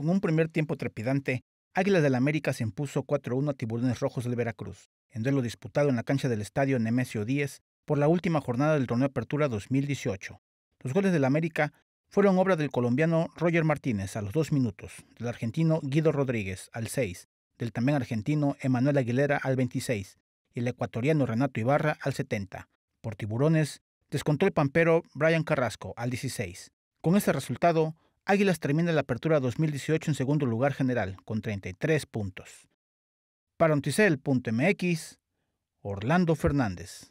Con un primer tiempo trepidante, Águilas del América se impuso 4-1 a Tiburones Rojos del Veracruz, en duelo disputado en la cancha del estadio Nemesio 10 por la última jornada del torneo Apertura 2018. Los goles del América fueron obra del colombiano Roger Martínez a los 2 minutos, del argentino Guido Rodríguez al 6, del también argentino Emanuel Aguilera al 26 y el ecuatoriano Renato Ibarra al 70. Por Tiburones, descontó el pampero Brian Carrasco al 16. Con este resultado, Águilas termina la apertura 2018 en segundo lugar general, con 33 puntos. Para Onticel.mx, Orlando Fernández.